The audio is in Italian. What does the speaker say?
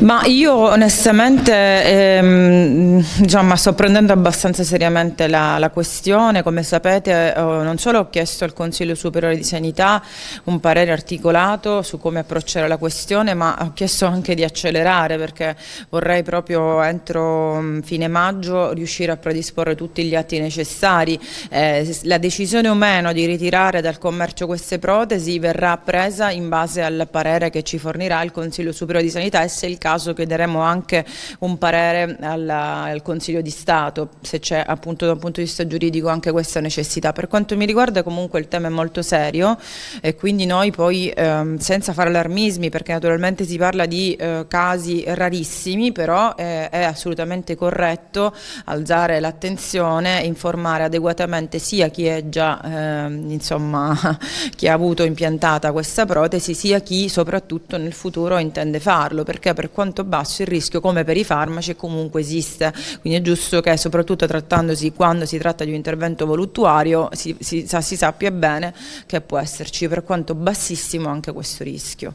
Ma io onestamente ehm, diciamo, sto prendendo abbastanza seriamente la, la questione, come sapete eh, non solo ho chiesto al Consiglio Superiore di Sanità un parere articolato su come approcciare la questione, ma ho chiesto anche di accelerare perché vorrei proprio entro mh, mm, fine maggio riuscire a predisporre tutti gli atti necessari. Eh, la decisione o meno di ritirare dal commercio queste protesi verrà presa in base al parere che ci fornirà il Consiglio Superiore di Sanità e se il caso caso chiederemo anche un parere alla, al Consiglio di Stato, se c'è appunto da un punto di vista giuridico anche questa necessità. Per quanto mi riguarda comunque il tema è molto serio e quindi noi poi ehm, senza fare allarmismi perché naturalmente si parla di eh, casi rarissimi, però eh, è assolutamente corretto alzare l'attenzione, informare adeguatamente sia chi è già eh, insomma chi ha avuto impiantata questa protesi sia chi soprattutto nel futuro intende farlo perché per quanto basso il rischio come per i farmaci comunque esiste, quindi è giusto che soprattutto trattandosi quando si tratta di un intervento voluttuario si, si, si sappia bene che può esserci per quanto bassissimo anche questo rischio.